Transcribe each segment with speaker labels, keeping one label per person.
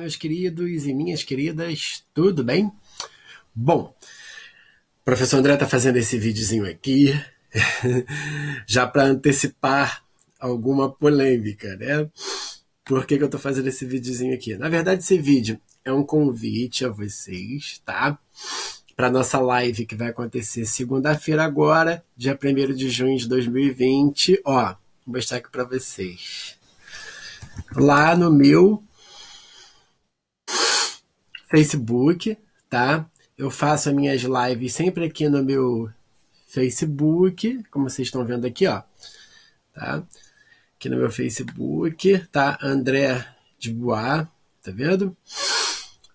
Speaker 1: meus queridos e minhas queridas, tudo bem? Bom, o professor André está fazendo esse videozinho aqui, já para antecipar alguma polêmica, né? Por que, que eu estou fazendo esse videozinho aqui? Na verdade, esse vídeo é um convite a vocês, tá? Para nossa live que vai acontecer segunda-feira agora, dia 1 de junho de 2020. Ó, vou mostrar aqui para vocês. Lá no meu Facebook, tá? Eu faço as minhas lives sempre aqui no meu Facebook, como vocês estão vendo aqui, ó. Tá? Aqui no meu Facebook, tá? André de Bois, tá vendo?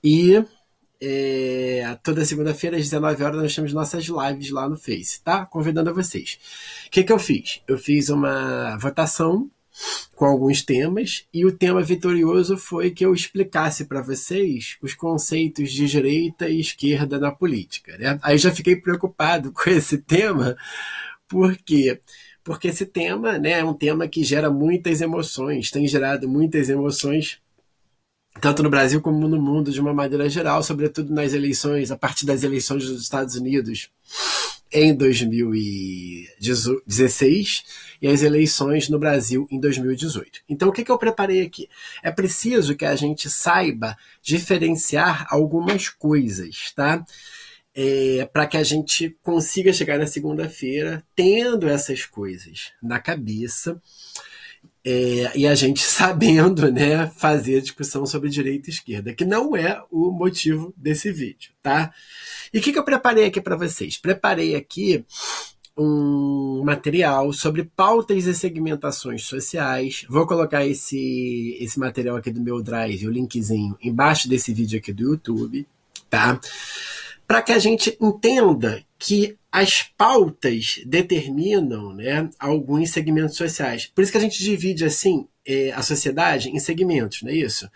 Speaker 1: E é, toda segunda-feira, às 19 horas, nós temos nossas lives lá no Face, tá? Convidando a vocês. O que, que eu fiz? Eu fiz uma votação com alguns temas, e o tema vitorioso foi que eu explicasse para vocês os conceitos de direita e esquerda na política. Né? Aí já fiquei preocupado com esse tema, porque porque esse tema né, é um tema que gera muitas emoções, tem gerado muitas emoções tanto no Brasil como no mundo de uma maneira geral, sobretudo nas eleições, a partir das eleições dos Estados Unidos em 2016 e as eleições no Brasil em 2018. Então, o que, que eu preparei aqui? É preciso que a gente saiba diferenciar algumas coisas, tá? É, para que a gente consiga chegar na segunda-feira tendo essas coisas na cabeça é, e a gente sabendo né, fazer a discussão sobre direita e esquerda, que não é o motivo desse vídeo, tá? E o que, que, eu preparei aqui para vocês? Preparei aqui um material sobre pautas e segmentações sociais. Vou colocar esse, esse material aqui do meu Drive, o linkzinho, embaixo desse vídeo aqui do YouTube, tá? Para que a gente entenda que as pautas determinam né, alguns segmentos sociais. Por isso que a gente divide assim é, a sociedade em segmentos, não é isso?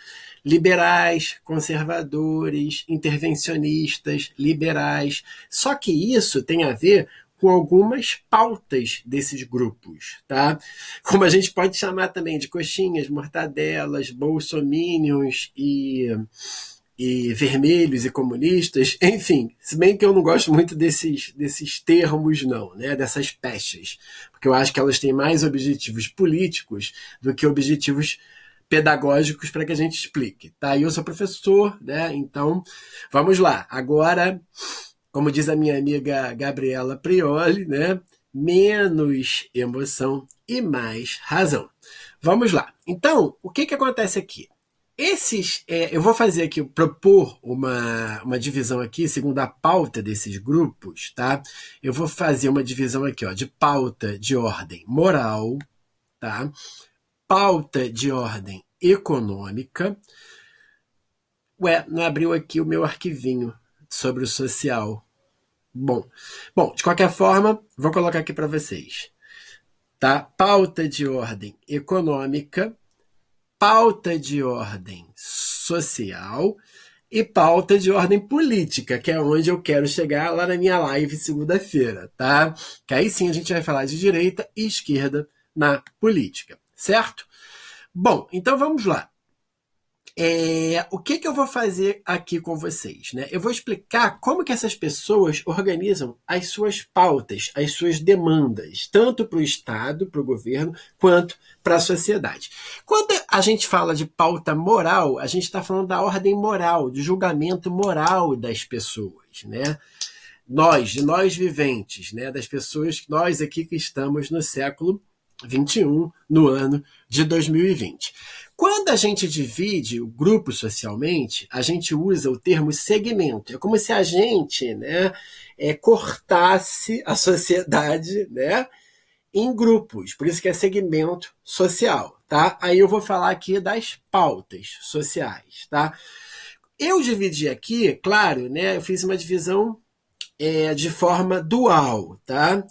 Speaker 1: Liberais, conservadores, intervencionistas, liberais. Só que isso tem a ver com algumas pautas desses grupos, tá? Como a gente pode chamar também de coxinhas, mortadelas, bolsominions e e vermelhos e comunistas, enfim, se bem que eu não gosto muito desses, desses termos, não, né? Dessas pechas, porque eu acho que elas têm mais objetivos políticos do que objetivos pedagógicos para que a gente explique. Tá? Eu sou professor, né? Então, vamos lá. Agora, como diz a minha amiga Gabriela Prioli, né? Menos emoção e mais razão. Vamos lá. Então, o que, que acontece aqui? Esses, é, eu vou fazer aqui, propor uma, uma divisão aqui, segundo a pauta desses grupos, tá? Eu vou fazer uma divisão aqui, ó, de pauta de ordem moral, tá? Pauta de ordem econômica. Ué, não abriu aqui o meu arquivinho sobre o social. Bom, bom, de qualquer forma, vou colocar aqui para vocês, tá? Pauta de ordem econômica pauta de ordem social e pauta de ordem política, que é onde eu quero chegar lá na minha live segunda-feira, tá? Que aí sim a gente vai falar de direita e esquerda na política, certo? Bom, então vamos lá. É, o que, que eu vou fazer aqui com vocês? Né? Eu vou explicar como que essas pessoas organizam as suas pautas, as suas demandas, tanto para o Estado, para o governo, quanto para a sociedade. Quando a gente fala de pauta moral, a gente está falando da ordem moral, do julgamento moral das pessoas. Né? Nós, de nós viventes, né? das pessoas, nós aqui que estamos no século 21, no ano de 2020. Quando a gente divide o grupo socialmente, a gente usa o termo segmento. É como se a gente né, é, cortasse a sociedade né, em grupos. Por isso que é segmento social. Tá? Aí eu vou falar aqui das pautas sociais. Tá? Eu dividi aqui, claro, né, eu fiz uma divisão é, de forma dual. Tá?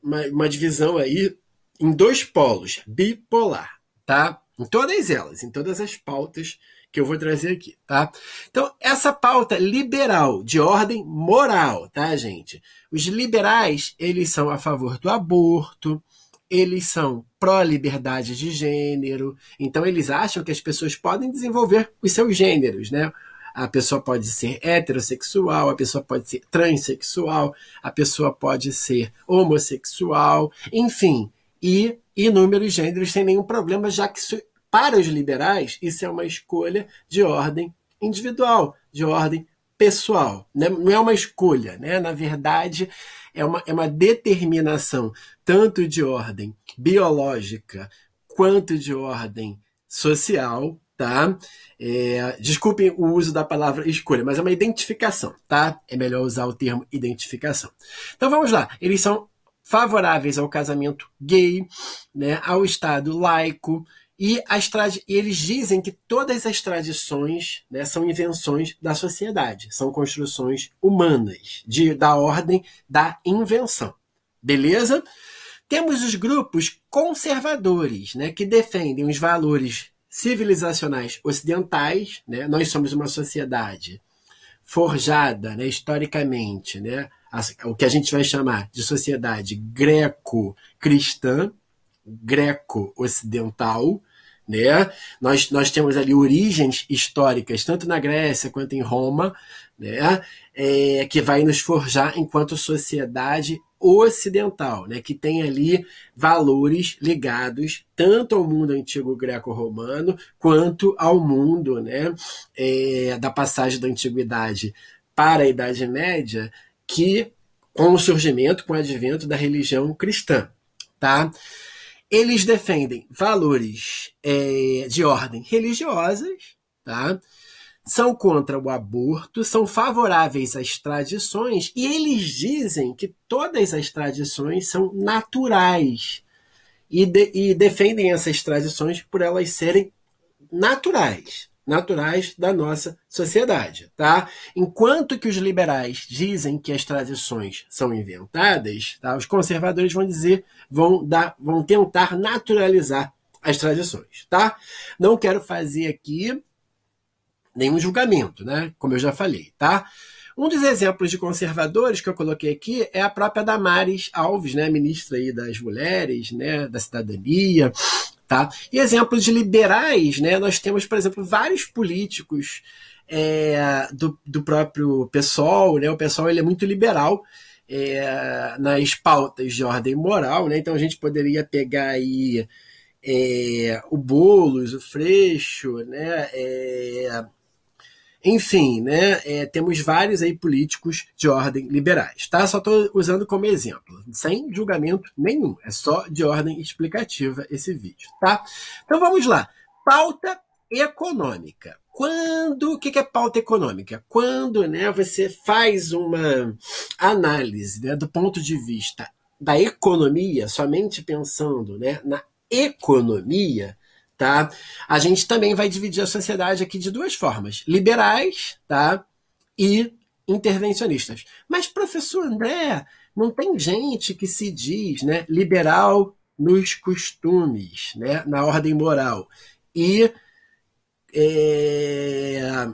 Speaker 1: Uma, uma divisão aí em dois polos, bipolar. Tá? Em todas elas, em todas as pautas que eu vou trazer aqui, tá? Então, essa pauta liberal, de ordem moral, tá, gente? Os liberais, eles são a favor do aborto, eles são pró-liberdade de gênero, então eles acham que as pessoas podem desenvolver os seus gêneros, né? A pessoa pode ser heterossexual, a pessoa pode ser transexual, a pessoa pode ser homossexual, enfim, e inúmeros gêneros sem nenhum problema, já que isso para os liberais, isso é uma escolha de ordem individual, de ordem pessoal. Né? Não é uma escolha, né? na verdade, é uma, é uma determinação tanto de ordem biológica quanto de ordem social. Tá? É, desculpem o uso da palavra escolha, mas é uma identificação, tá? É melhor usar o termo identificação. Então vamos lá. Eles são favoráveis ao casamento gay, né, ao Estado laico, e as e eles dizem que todas as tradições né, são invenções da sociedade, são construções humanas, de, da ordem da invenção. Beleza? Temos os grupos conservadores, né, que defendem os valores civilizacionais ocidentais. Né? Nós somos uma sociedade forjada né, historicamente, né, o que a gente vai chamar de sociedade greco-cristã, greco-ocidental, né? Nós, nós temos ali origens históricas, tanto na Grécia quanto em Roma, né? É, que vai nos forjar enquanto sociedade ocidental, né? que tem ali valores ligados tanto ao mundo antigo greco-romano quanto ao mundo né? É, da passagem da antiguidade para a Idade Média, que com o surgimento, com o advento da religião cristã. Tá? Eles defendem valores é, de ordem religiosas, tá? são contra o aborto, são favoráveis às tradições e eles dizem que todas as tradições são naturais e, de, e defendem essas tradições por elas serem naturais naturais da nossa sociedade, tá? Enquanto que os liberais dizem que as tradições são inventadas, tá? Os conservadores vão dizer, vão dar, vão tentar naturalizar as tradições, tá? Não quero fazer aqui nenhum julgamento, né? Como eu já falei, tá? Um dos exemplos de conservadores que eu coloquei aqui é a própria Damares Alves, né, ministra aí das Mulheres, né, da Cidadania, Tá? E exemplos de liberais, né? nós temos, por exemplo, vários políticos é, do, do, próprio PSOL. Né? O PSOL ele é muito liberal é, nas pautas de ordem moral. Né? Então a gente poderia pegar aí é, o Boulos, o Freixo, né? É, enfim, né, é, temos vários aí políticos de ordem liberais, tá? Só estou usando como exemplo, sem julgamento nenhum, é só de ordem explicativa esse vídeo, tá? Então vamos lá. Pauta econômica. Quando, o que, que é pauta econômica? Quando, né, você faz uma análise, né, do ponto de vista da economia, somente pensando, né, na economia, tá? A gente também vai dividir a sociedade aqui de duas formas: liberais, tá? E intervencionistas. Mas professor André, não tem gente que se diz, né, liberal nos costumes, né, na ordem moral e é,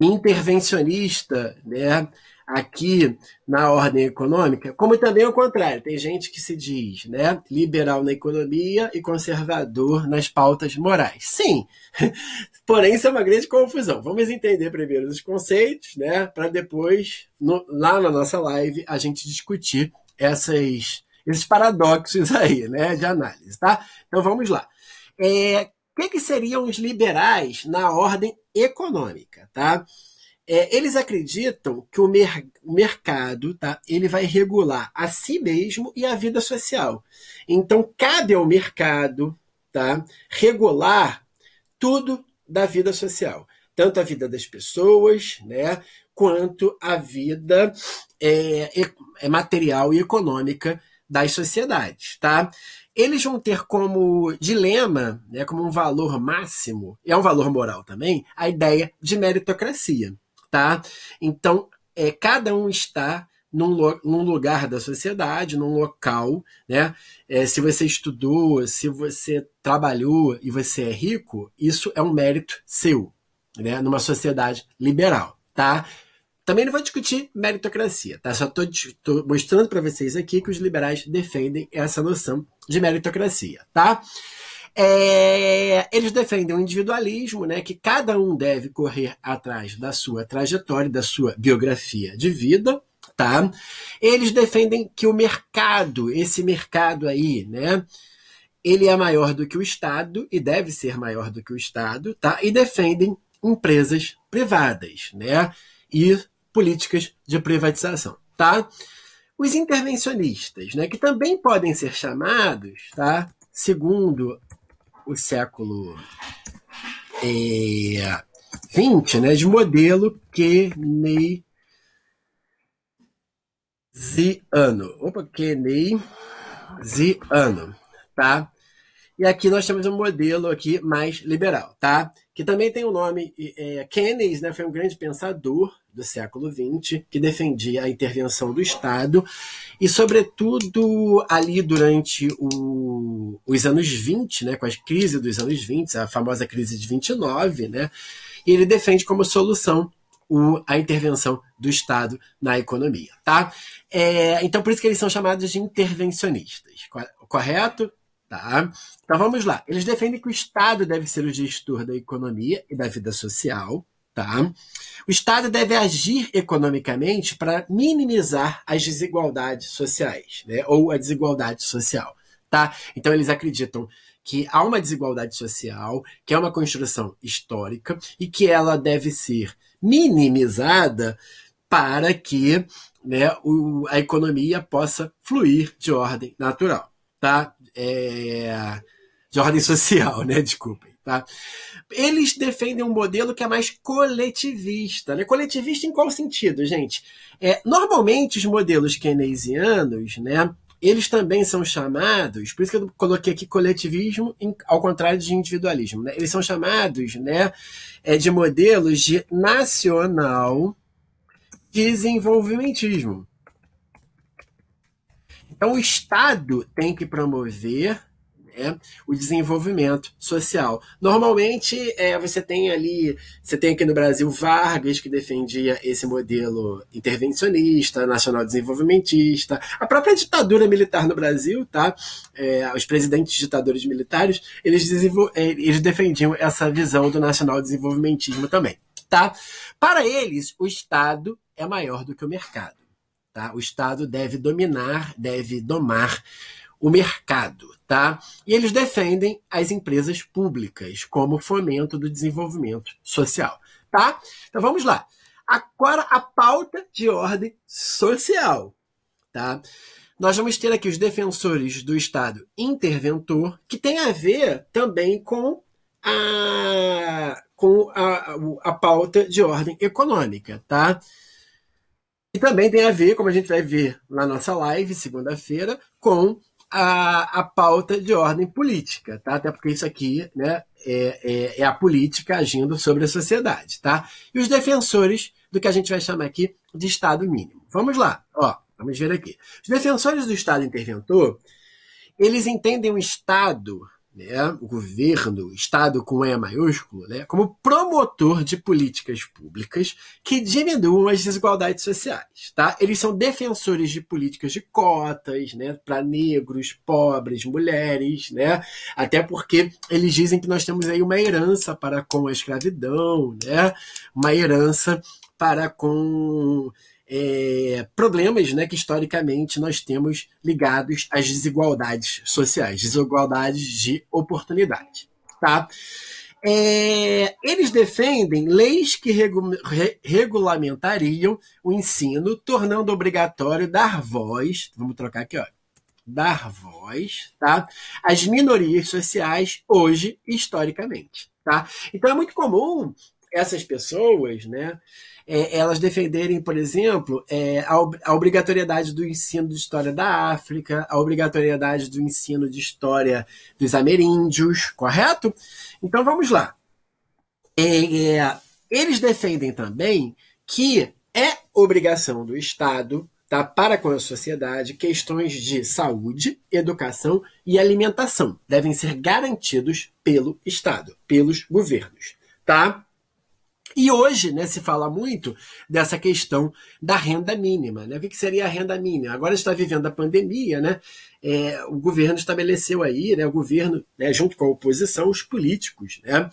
Speaker 1: intervencionista, né, aqui na ordem econômica, como também o contrário. Tem gente que se diz né, liberal na economia e conservador nas pautas morais. Sim, porém isso é uma grande confusão. Vamos entender primeiro os conceitos, né, para depois, no, lá na nossa live, a gente discutir essas, esses paradoxos aí né, de análise. Tá? Então vamos lá. É, o que, que seriam os liberais na ordem econômica? Tá? É, eles acreditam que o, mer o mercado tá, ele vai regular a si mesmo e a vida social. Então, cabe ao mercado tá, regular tudo da vida social. Tanto a vida das pessoas, né, quanto a vida é, é material e econômica das sociedades. Tá? eles vão ter como dilema, né, como um valor máximo, é um valor moral também, a ideia de meritocracia tá? Então, é, cada um está num, num lugar da sociedade, num local, né? É, se você estudou, se você trabalhou e você é rico, isso é um mérito seu, né? Numa sociedade liberal, tá? Também não vou discutir meritocracia, tá? Só estou mostrando para vocês aqui que os liberais defendem essa noção de meritocracia, tá? É, eles defendem o individualismo, né, que cada um deve correr atrás da sua trajetória, da sua biografia de vida. Tá? Eles defendem que o mercado, esse mercado aí, né, ele é maior do que o Estado e deve ser maior do que o Estado, tá? E defendem empresas privadas, né? E políticas de privatização, tá? Os intervencionistas, né, que também podem ser chamados, tá? Segundo o século é, né, de modelo keynesiano. Opa, keynesiano, tá? E aqui nós temos um modelo aqui mais liberal, tá? que também tem o um nome. É, Keynes né, foi um grande pensador do século XX que defendia a intervenção do Estado e, sobretudo, ali durante o, os anos 20, né, com as crises dos anos 20, a famosa crise de 29, né, ele defende como solução o, a intervenção do Estado na economia. Tá? É, então, por isso que eles são chamados de intervencionistas, correto? Tá? Então vamos lá. Eles defendem que o Estado deve ser o gestor da economia e da vida social. Tá? O Estado deve agir economicamente para minimizar as desigualdades sociais, né? ou a desigualdade social. Tá? Então eles acreditam que há uma desigualdade social, que é uma construção histórica e que ela deve ser minimizada para que né, o, a economia possa fluir de ordem natural. Tá? é, de ordem social, né? Desculpem. Tá? Eles defendem um modelo que é mais coletivista. Né? Coletivista em qual sentido, gente? É, normalmente os modelos keynesianos, né? Eles também são chamados, por isso que eu coloquei aqui coletivismo em, ao contrário de individualismo, né? Eles são chamados, né, é, de modelos de nacional desenvolvimentismo. Então, o Estado tem que promover né, o desenvolvimento social. Normalmente, é, você tem ali, você tem aqui no Brasil Vargas, que defendia esse modelo intervencionista, nacional desenvolvimentista, a própria ditadura militar no Brasil, tá? É, os presidentes ditadores militares, eles, é, eles defendiam essa visão do nacional desenvolvimentismo também, tá? Para eles, o Estado é maior do que o mercado. Tá? O Estado deve dominar, deve domar o mercado, tá? E eles defendem as empresas públicas como fomento do desenvolvimento social, tá? Então vamos lá. Agora a pauta de ordem social, tá? Nós vamos ter aqui os defensores do Estado interventor, que tem a ver também com a com a, a pauta de ordem econômica, tá? E também tem a ver, como a gente vai ver na nossa live, segunda-feira, com a, a pauta de ordem política, tá? Até porque isso aqui né, é, é, é a política agindo sobre a sociedade, tá? E os defensores do que a gente vai chamar aqui de Estado mínimo. Vamos lá, ó, vamos ver aqui. Os defensores do Estado interventor, eles entendem o Estado né, o governo, o Estado com E maiúsculo, né, como promotor de políticas públicas que diminuam as desigualdades sociais. Tá? Eles são defensores de políticas de cotas né, para negros, pobres, mulheres, né, até porque eles dizem que nós temos aí uma herança para com a escravidão, né, uma herança para com é, problemas né, que historicamente nós temos ligados às desigualdades sociais, desigualdades de oportunidade. Tá? É, eles defendem leis que regu re regulamentariam o ensino, tornando obrigatório dar voz, vamos trocar aqui, ó, dar voz, tá, às minorias sociais hoje, historicamente, tá? Então é muito comum essas pessoas, né, é, elas defenderem, por exemplo, é, a, a, obrigatoriedade do ensino de história da África, a obrigatoriedade do ensino de história dos ameríndios, correto? Então vamos lá. É, é eles defendem também que é obrigação do Estado tá, para com a sociedade questões de saúde, educação e alimentação devem ser garantidos pelo Estado, pelos governos, tá? E hoje né, se fala muito dessa questão da renda mínima. Né? O que seria a renda mínima? Agora está vivendo a pandemia, né? É, o governo estabeleceu aí, né, o governo, né, junto com a oposição, os políticos, né?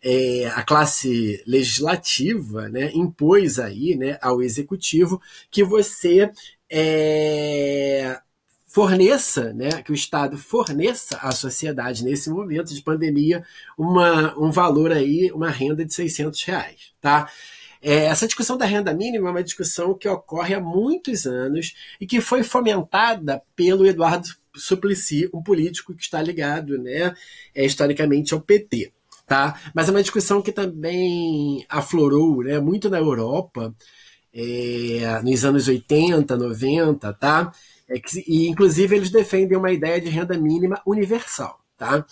Speaker 1: É, a classe legislativa né, impôs aí né, ao executivo que você é, forneça, né, que o Estado forneça à sociedade nesse momento de pandemia uma, um valor aí, uma renda de 600 reais, tá? É, essa discussão da renda mínima é uma discussão que ocorre há muitos anos e que foi fomentada pelo Eduardo Suplicy, um político que está ligado, né, é, historicamente ao PT, tá? Mas é uma discussão que também aflorou, né, muito na Europa é, nos anos 80, 90, tá? É que, e, inclusive, eles defendem uma ideia de renda mínima universal, tá?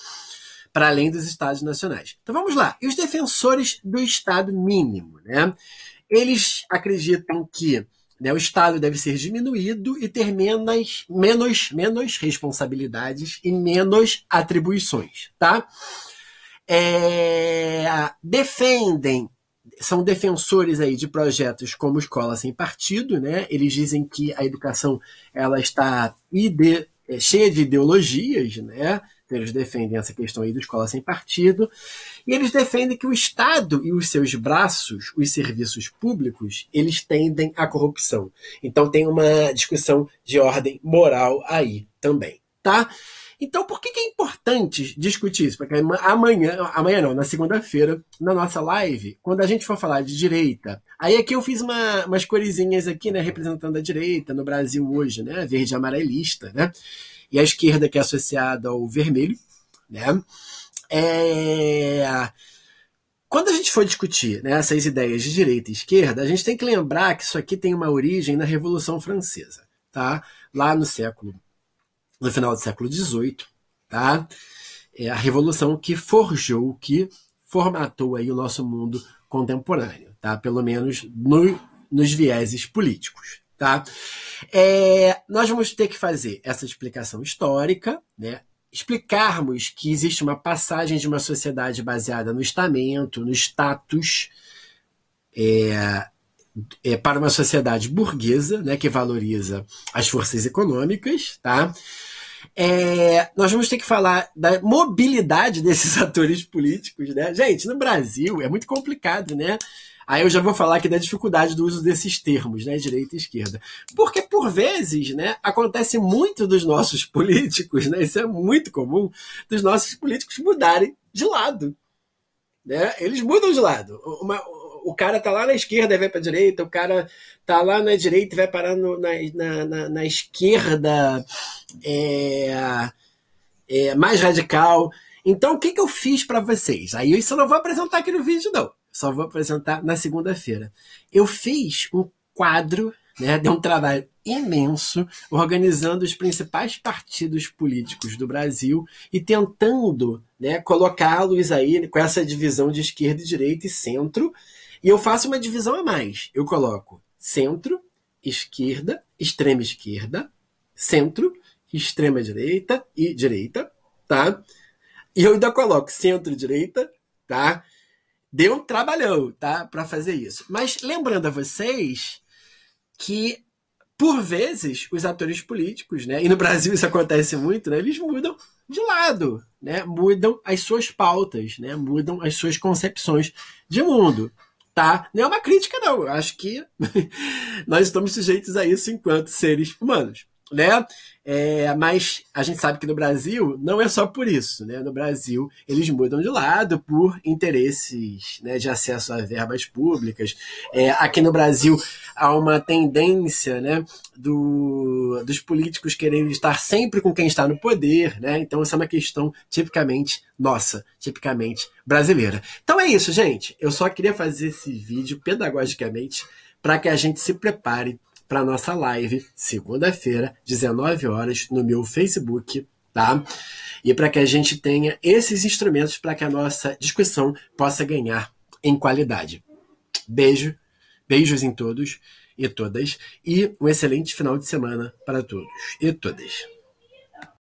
Speaker 1: para além dos estados nacionais. Então vamos lá. E os defensores do estado mínimo? Né? Eles acreditam que né, o Estado deve ser diminuído e ter menos, menos, menos responsabilidades e menos atribuições, tá? É, defendem são defensores aí de projetos como Escola Sem Partido, né? Eles dizem que a educação ela está ide, é, cheia de ideologias, né? eles defendem essa questão aí do Escola Sem Partido. E eles defendem que o Estado e os seus braços, os serviços públicos, eles tendem à corrupção. Então tem uma discussão de ordem moral aí também, tá? Então, por que, que é importante discutir isso? Porque amanhã, amanhã não, na segunda-feira, na nossa live, quando a gente for falar de direita, aí aqui eu fiz uma, umas coresinhas aqui, né, representando a direita no Brasil hoje, né, verde amarelista, né, e a esquerda que é associada ao vermelho, né, é... Quando a gente for discutir né, essas ideias de direita e esquerda, a gente tem que lembrar que isso aqui tem uma origem na Revolução Francesa, tá? Lá no século no final do século XVIII, tá? É a revolução que forjou, que formatou aí o nosso mundo contemporâneo, tá? Pelo menos no, nos vieses políticos, tá? É, nós vamos ter que fazer essa explicação histórica, né? Explicarmos que existe uma passagem de uma sociedade baseada no estamento, no status, é, é, para uma sociedade burguesa, né, que valoriza as forças econômicas, tá? É, nós vamos ter que falar da mobilidade desses atores políticos, né? Gente, no Brasil é muito complicado, né? Aí eu já vou falar aqui da dificuldade do uso desses termos, né? Direita e esquerda. Porque, por vezes, né, acontece muito dos nossos políticos, né? Isso é muito comum, dos nossos políticos mudarem de lado. Né? Eles mudam de lado. Uma, o cara tá lá na esquerda e vai para direita, o cara tá lá na direita e vai parar no, na, na, na, na, esquerda é, é, mais radical. Então, o que, que eu fiz para vocês? Aí isso eu não vou apresentar aqui no vídeo, não. Só vou apresentar na segunda-feira. Eu fiz um quadro, né? Deu um trabalho imenso, organizando os principais partidos políticos do Brasil e tentando né, colocá-los aí com essa divisão de esquerda, direita e centro e eu faço uma divisão a mais. Eu coloco centro, esquerda, extrema esquerda, centro, extrema direita e direita, tá? E eu ainda coloco centro-direita, tá? Deu um trabalhão, tá? Para fazer isso. Mas lembrando a vocês que por vezes os atores políticos, né, e no Brasil isso acontece muito, né, eles mudam de lado, né, mudam as suas pautas, né, mudam as suas concepções de mundo tá? Não é uma crítica, não. Eu acho que nós estamos sujeitos a isso enquanto seres humanos, né? É, mas a gente sabe que no Brasil não é só por isso, né? No Brasil eles mudam de lado por interesses né, de acesso a verbas públicas. É, aqui no Brasil há uma tendência né, do, dos políticos querendo estar sempre com quem está no poder, né? Então, essa é uma questão tipicamente nossa, tipicamente brasileira. Então é isso, gente. Eu só queria fazer esse vídeo pedagogicamente para que a gente se prepare para nossa live segunda-feira, 19 horas, no meu Facebook, tá? E para que a gente tenha esses instrumentos para que a nossa discussão possa ganhar em qualidade. Beijo Beijos em todos e todas e um excelente final de semana para todos e todas.